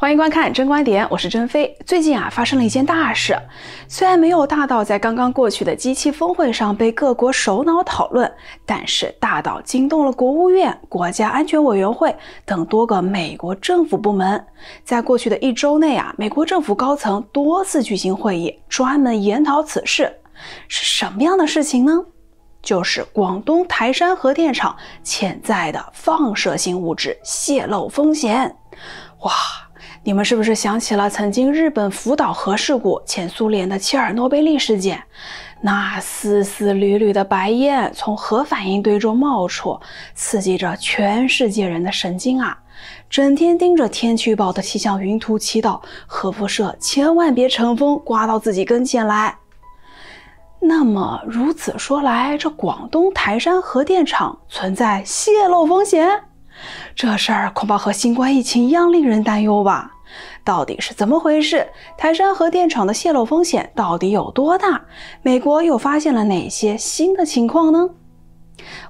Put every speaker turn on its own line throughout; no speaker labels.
欢迎观看《真观点》，我是真飞。最近啊，发生了一件大事，虽然没有大到在刚刚过去的机器峰会上被各国首脑讨论，但是大到惊动了国务院、国家安全委员会等多个美国政府部门。在过去的一周内啊，美国政府高层多次举行会议，专门研讨此事。是什么样的事情呢？就是广东台山核电厂潜在的放射性物质泄漏风险。哇！你们是不是想起了曾经日本福岛核事故、前苏联的切尔诺贝利事件？那丝丝缕缕的白烟从核反应堆中冒出，刺激着全世界人的神经啊！整天盯着天气预报的气象云图，祈祷核辐射千万别乘风刮到自己跟前来。那么如此说来，这广东台山核电厂存在泄漏风险，这事儿恐怕和新冠疫情一样令人担忧吧？到底是怎么回事？台山核电厂的泄漏风险到底有多大？美国又发现了哪些新的情况呢？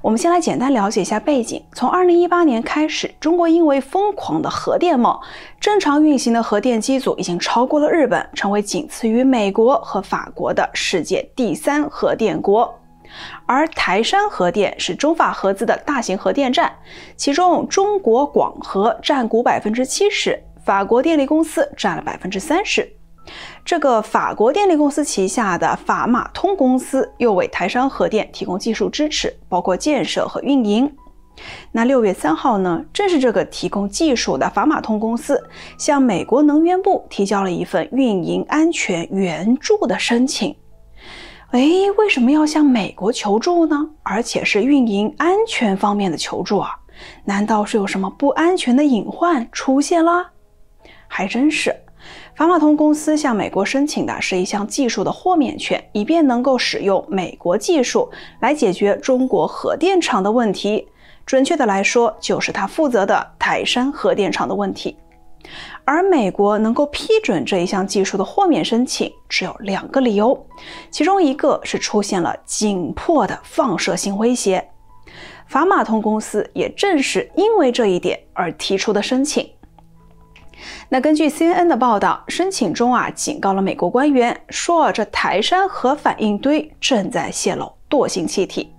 我们先来简单了解一下背景。从二零一八年开始，中国因为疯狂的核电梦，正常运行的核电机组已经超过了日本，成为仅次于美国和法国的世界第三核电国。而台山核电是中法合资的大型核电站，其中中国广核占股百分之七十。法国电力公司占了百分之三十，这个法国电力公司旗下的法马通公司又为台商核电提供技术支持，包括建设和运营。那六月三号呢？正是这个提供技术的法马通公司向美国能源部提交了一份运营安全援助的申请。哎，为什么要向美国求助呢？而且是运营安全方面的求助啊？难道是有什么不安全的隐患出现了？还真是，法马通公司向美国申请的是一项技术的豁免权，以便能够使用美国技术来解决中国核电厂的问题。准确的来说，就是他负责的泰山核电厂的问题。而美国能够批准这一项技术的豁免申请，只有两个理由，其中一个是出现了紧迫的放射性威胁。法马通公司也正是因为这一点而提出的申请。那根据 CNN 的报道，申请中啊警告了美国官员，说这台山核反应堆正在泄漏惰性气体。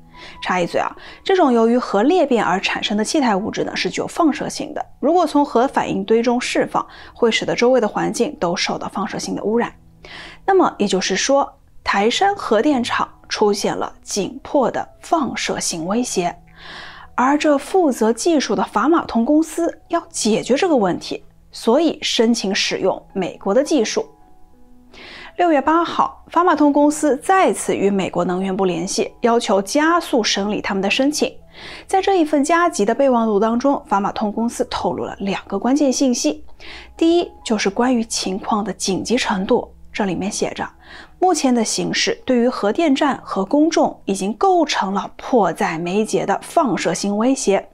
插一嘴啊，这种由于核裂变而产生的气态物质呢，是具有放射性的。如果从核反应堆中释放，会使得周围的环境都受到放射性的污染。那么也就是说，台山核电厂出现了紧迫的放射性威胁，而这负责技术的法马通公司要解决这个问题。所以申请使用美国的技术。六月八号，法马通公司再次与美国能源部联系，要求加速审理他们的申请。在这一份加急的备忘录当中，法马通公司透露了两个关键信息：第一，就是关于情况的紧急程度。这里面写着，目前的形势对于核电站和公众已经构成了迫在眉睫的放射性威胁。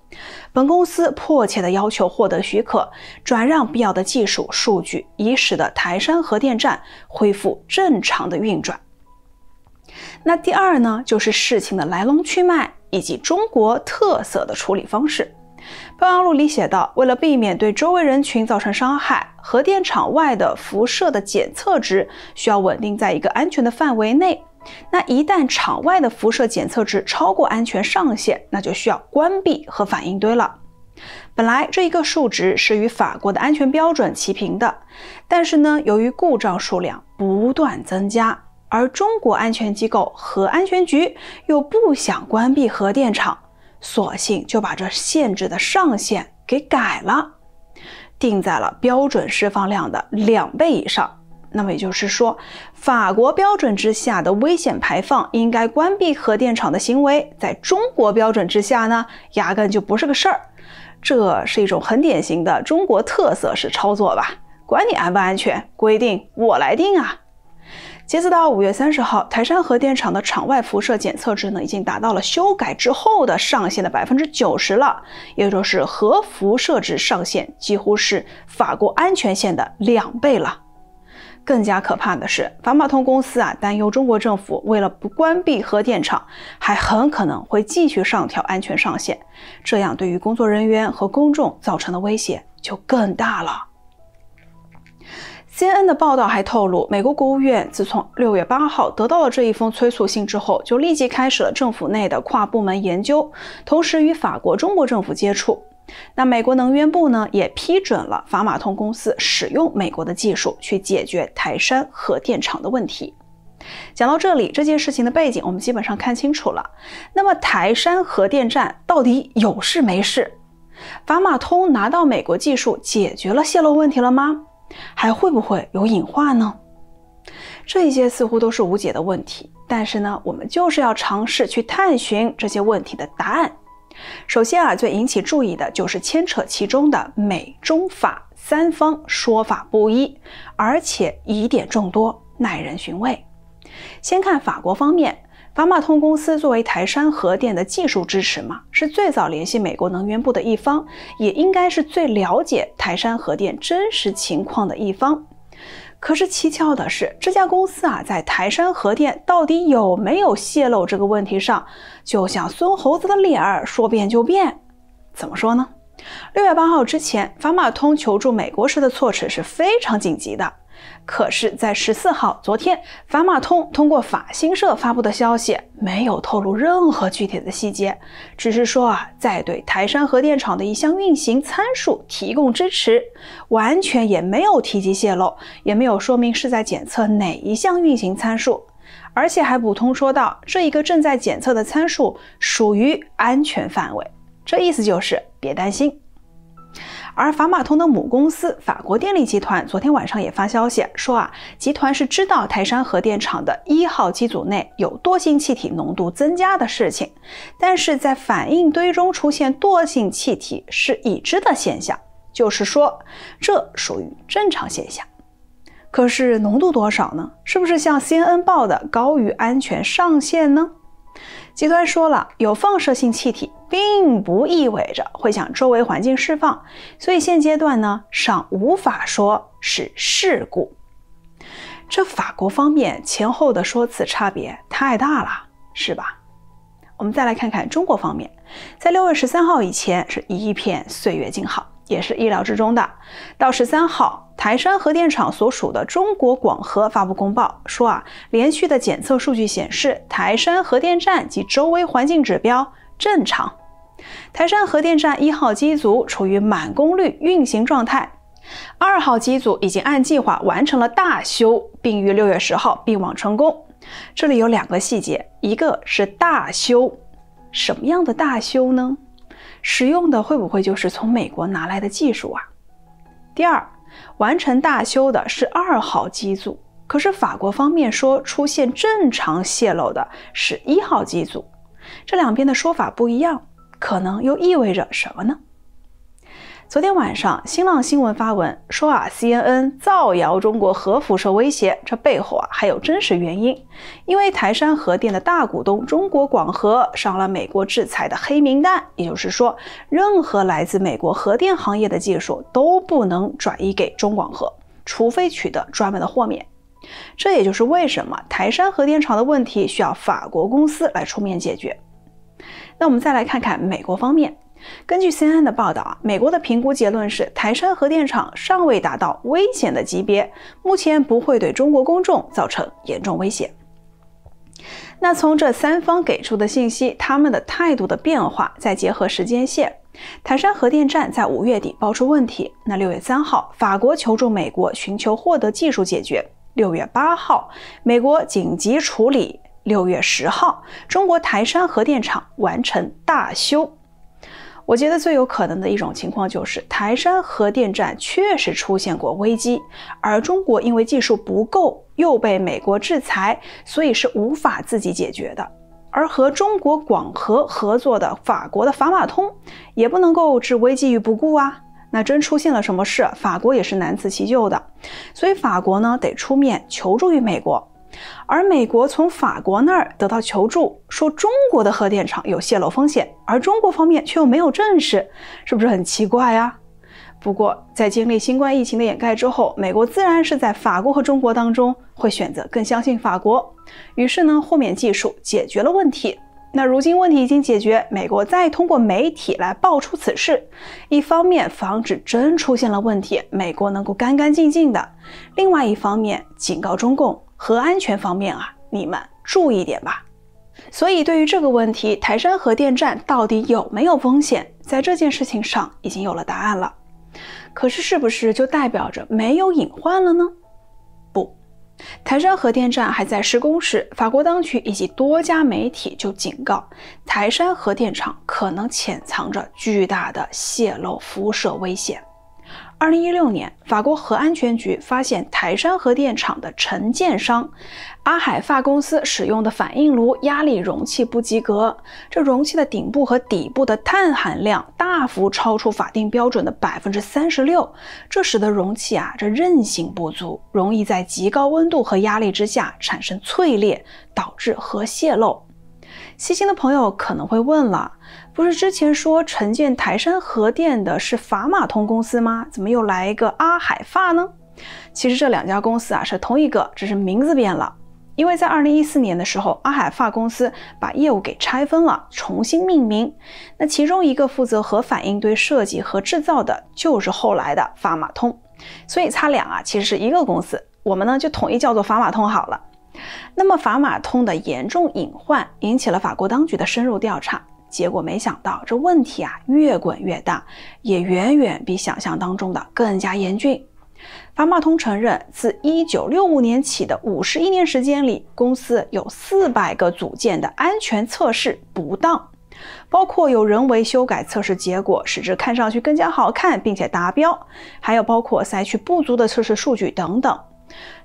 本公司迫切的要求获得许可，转让必要的技术数据，以使得台山核电站恢复正常的运转。那第二呢，就是事情的来龙去脉以及中国特色的处理方式。备忘录里写道，为了避免对周围人群造成伤害，核电厂外的辐射的检测值需要稳定在一个安全的范围内。那一旦场外的辐射检测值超过安全上限，那就需要关闭核反应堆了。本来这一个数值是与法国的安全标准齐平的，但是呢，由于故障数量不断增加，而中国安全机构核安全局又不想关闭核电厂，索性就把这限制的上限给改了，定在了标准释放量的两倍以上。那么也就是说，法国标准之下的危险排放应该关闭核电厂的行为，在中国标准之下呢，压根就不是个事儿。这是一种很典型的中国特色式操作吧？管你安不安全，规定我来定啊！截止到五月三十号，台山核电厂的场外辐射检测值呢，已经达到了修改之后的上限的百分之九十了，也就是核辐射值上限几乎是法国安全线的两倍了。更加可怕的是，法马通公司啊担忧中国政府为了不关闭核电厂，还很可能会继续上调安全上限，这样对于工作人员和公众造成的威胁就更大了。CNN 的报道还透露，美国国务院自从六月八号得到了这一封催促信之后，就立即开始了政府内的跨部门研究，同时与法国、中国政府接触。那美国能源部呢，也批准了法马通公司使用美国的技术去解决台山核电厂的问题。讲到这里，这件事情的背景我们基本上看清楚了。那么台山核电站到底有事没事？法马通拿到美国技术解决了泄漏问题了吗？还会不会有隐患呢？这些似乎都是无解的问题，但是呢，我们就是要尝试去探寻这些问题的答案。首先啊，最引起注意的就是牵扯其中的美中法三方说法不一，而且疑点众多，耐人寻味。先看法国方面，法马通公司作为台山核电的技术支持嘛，是最早联系美国能源部的一方，也应该是最了解台山核电真实情况的一方。可是蹊跷的是，这家公司啊，在台山核电到底有没有泄露这个问题上，就像孙猴子的脸儿，说变就变。怎么说呢？六月八号之前，法马通求助美国时的措辞是非常紧急的。可是，在十四号，昨天，法马通通过法新社发布的消息，没有透露任何具体的细节，只是说啊，在对台山核电厂的一项运行参数提供支持，完全也没有提及泄露，也没有说明是在检测哪一项运行参数，而且还补充说到，这一个正在检测的参数属于安全范围，这意思就是别担心。而法马通的母公司法国电力集团昨天晚上也发消息说啊，集团是知道台山核电厂的一号机组内有惰性气体浓度增加的事情，但是在反应堆中出现惰性气体是已知的现象，就是说这属于正常现象。可是浓度多少呢？是不是像 CNN 报的高于安全上限呢？集团说了有放射性气体。并不意味着会向周围环境释放，所以现阶段呢尚无法说是事故。这法国方面前后的说辞差别太大了，是吧？我们再来看看中国方面，在六月十三号以前是一片岁月静好，也是意料之中的。到十三号，台山核电厂所属的中国广核发布公报说啊，连续的检测数据显示，台山核电站及周围环境指标正常。台山核电站一号机组处于满功率运行状态，二号机组已经按计划完成了大修，并于六月十号并网成功。这里有两个细节，一个是大修，什么样的大修呢？使用的会不会就是从美国拿来的技术啊？第二，完成大修的是二号机组，可是法国方面说出现正常泄漏的是一号机组，这两边的说法不一样。可能又意味着什么呢？昨天晚上，新浪新闻发文说啊，CNN 造谣中国核辐射威胁，这背后啊还有真实原因。因为台山核电的大股东中国广核上了美国制裁的黑名单，也就是说，任何来自美国核电行业的技术都不能转移给中广核，除非取得专门的豁免。这也就是为什么台山核电厂的问题需要法国公司来出面解决。那我们再来看看美国方面，根据 CNN 的报道啊，美国的评估结论是台山核电厂尚未达到危险的级别，目前不会对中国公众造成严重威胁。那从这三方给出的信息，他们的态度的变化，再结合时间线，台山核电站在五月底爆出问题，那六月三号，法国求助美国，寻求获得技术解决，六月八号，美国紧急处理。六月十号，中国台山核电厂完成大修。我觉得最有可能的一种情况就是，台山核电站确实出现过危机，而中国因为技术不够，又被美国制裁，所以是无法自己解决的。而和中国广核合作的法国的法马通，也不能够置危机于不顾啊。那真出现了什么事，法国也是难辞其咎的。所以法国呢，得出面求助于美国。而美国从法国那儿得到求助，说中国的核电厂有泄漏风险，而中国方面却又没有证实，是不是很奇怪啊？不过在经历新冠疫情的掩盖之后，美国自然是在法国和中国当中会选择更相信法国。于是呢，豁免技术解决了问题。那如今问题已经解决，美国再通过媒体来爆出此事，一方面防止真出现了问题，美国能够干干净净的；另外一方面警告中共。核安全方面啊，你们注意点吧。所以，对于这个问题，台山核电站到底有没有风险，在这件事情上已经有了答案了。可是，是不是就代表着没有隐患了呢？不，台山核电站还在施工时，法国当局以及多家媒体就警告，台山核电厂可能潜藏着巨大的泄漏辐射危险。二零一六年，法国核安全局发现台山核电厂的承建商阿海发公司使用的反应炉压力容器不及格。这容器的顶部和底部的碳含量大幅超出法定标准的百分之三十六，这使得容器啊这韧性不足，容易在极高温度和压力之下产生脆裂，导致核泄漏。细心的朋友可能会问了。不是之前说承建台山核电的是法马通公司吗？怎么又来一个阿海发呢？其实这两家公司啊是同一个，只是名字变了。因为在二零一四年的时候，阿海发公司把业务给拆分了，重新命名。那其中一个负责核反应堆设计和制造的，就是后来的法马通。所以它俩啊其实是一个公司，我们呢就统一叫做法马通好了。那么法马通的严重隐患引起了法国当局的深入调查。结果没想到，这问题啊越滚越大，也远远比想象当中的更加严峻。法马通承认，自1965年起的51年时间里，公司有400个组件的安全测试不当，包括有人为修改测试结果，使之看上去更加好看并且达标，还有包括筛去不足的测试数据等等。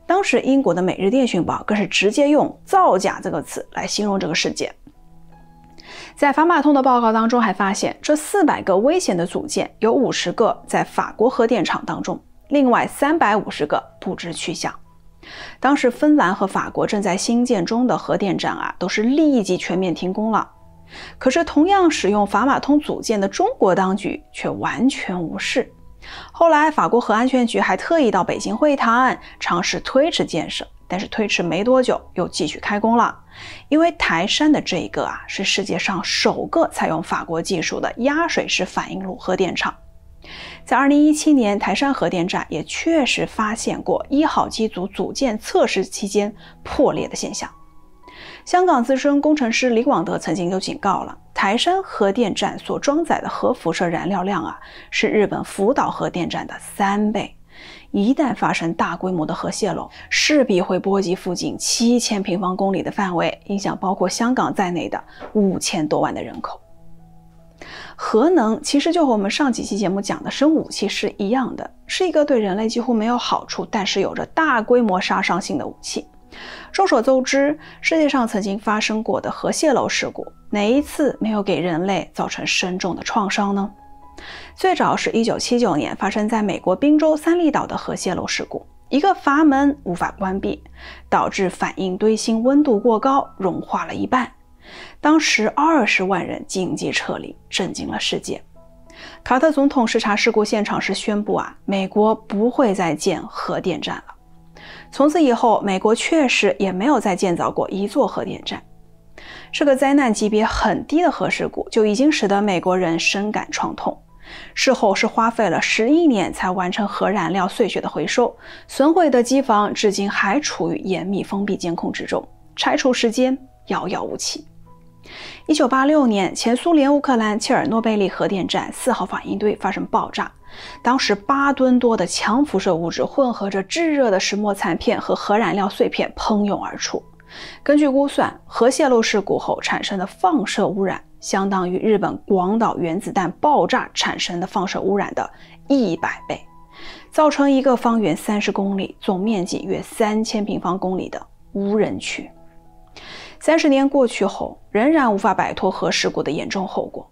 当时英国的《每日电讯报》更是直接用“造假”这个词来形容这个事件。在法马通的报告当中还发现，这四百个危险的组件有五十个在法国核电厂当中，另外三百五十个不知去向。当时芬兰和法国正在新建中的核电站啊，都是立即全面停工了。可是同样使用法马通组件的中国当局却完全无视。后来法国核安全局还特意到北京会谈，尝试推迟建设。但是推迟没多久，又继续开工了。因为台山的这一个啊，是世界上首个采用法国技术的压水式反应炉核电厂。在二零一七年，台山核电站也确实发现过一号机组组件测试期间破裂的现象。香港资深工程师李广德曾经就警告了：台山核电站所装载的核辐射燃料量啊，是日本福岛核电站的三倍。一旦发生大规模的核泄漏，势必会波及附近七千平方公里的范围，影响包括香港在内的五千多万的人口。核能其实就和我们上几期节目讲的生物武器是一样的，是一个对人类几乎没有好处，但是有着大规模杀伤性的武器。众所周知，世界上曾经发生过的核泄漏事故，哪一次没有给人类造成深重的创伤呢？最早是一九七九年发生在美国宾州三利岛的核泄漏事故，一个阀门无法关闭，导致反应堆芯温度过高，融化了一半。当时二十万人紧急撤离，震惊了世界。卡特总统视察事故现场时宣布啊，美国不会再建核电站了。从此以后，美国确实也没有再建造过一座核电站。这个灾难级别很低的核事故就已经使得美国人深感创痛。事后是花费了十一年才完成核燃料碎屑的回收，损毁的机房至今还处于严密封闭监控之中，拆除时间遥遥无期。一九八六年，前苏联乌克兰切尔诺贝利核电站四号反应堆发生爆炸，当时八吨多的强辐射物质混合着炙热的石墨残片和核燃料碎片喷涌而出。根据估算，核泄漏事故后产生的放射污染。相当于日本广岛原子弹爆炸产生的放射污染的一百倍，造成一个方圆三十公里、总面积约三千平方公里的无人区。三十年过去后，仍然无法摆脱核事故的严重后果。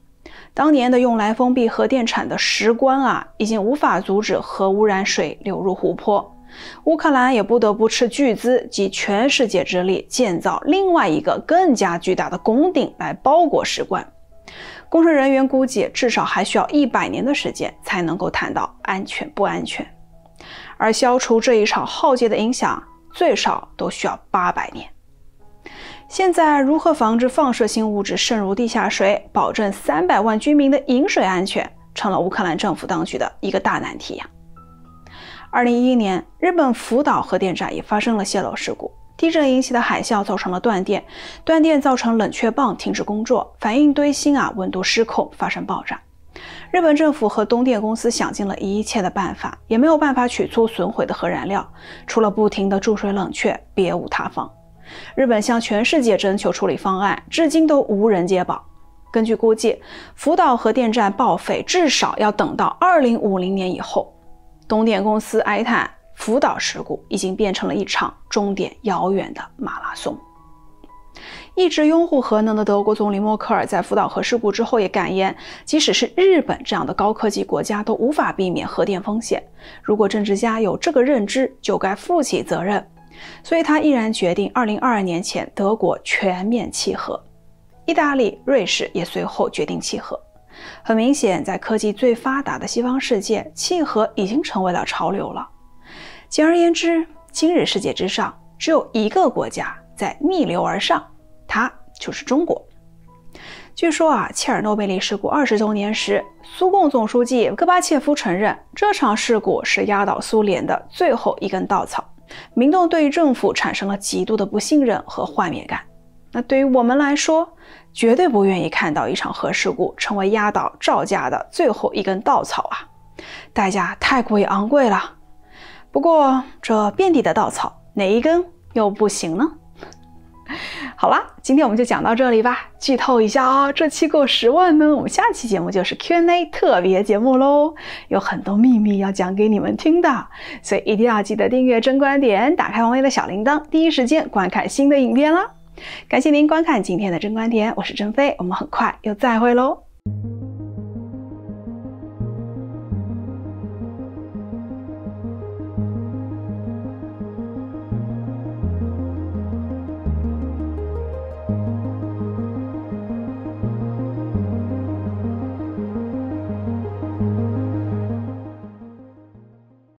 当年的用来封闭核电厂的石棺啊，已经无法阻止核污染水流入湖泊。乌克兰也不得不斥巨资及全世界之力建造另外一个更加巨大的拱顶来包裹石棺。工程人员估计，至少还需要一百年的时间才能够谈到安全不安全，而消除这一场浩劫的影响，最少都需要八百年。现在，如何防止放射性物质渗入地下水，保证三百万居民的饮水安全，成了乌克兰政府当局的一个大难题呀。二零一一年，日本福岛核电站也发生了泄漏事故。地震引起的海啸造成了断电，断电造成冷却棒停止工作，反应堆芯啊温度失控，发生爆炸。日本政府和东电公司想尽了一切的办法，也没有办法取出损毁的核燃料，除了不停的注水冷却，别无他方。日本向全世界征求处理方案，至今都无人接棒。根据估计，福岛核电站报废至少要等到二零五零年以后。东电公司哀叹，福岛事故已经变成了一场终点遥远的马拉松。一直拥护核能的德国总理默克尔在福岛核事故之后也感言，即使是日本这样的高科技国家都无法避免核电风险。如果政治家有这个认知，就该负起责任。所以他毅然决定，二零二二年前德国全面弃核。意大利、瑞士也随后决定弃核。很明显，在科技最发达的西方世界，契合已经成为了潮流了。简而言之，今日世界之上，只有一个国家在逆流而上，它就是中国。据说啊，切尔诺贝利事故二十周年时，苏共总书记戈巴切夫承认，这场事故是压倒苏联的最后一根稻草，民众对于政府产生了极度的不信任和幻灭感。那对于我们来说，绝对不愿意看到一场核事故成为压倒赵家的最后一根稻草啊！代价太过于昂贵了。不过这遍地的稻草，哪一根又不行呢？好啦，今天我们就讲到这里吧。剧透一下啊，这期过十万呢，我们下期节目就是 Q&A 特别节目喽，有很多秘密要讲给你们听的，所以一定要记得订阅真观点，打开王页的小铃铛，第一时间观看新的影片啦。感谢您观看今天的《贞观点》，我是甄飞，我们很快又再会喽。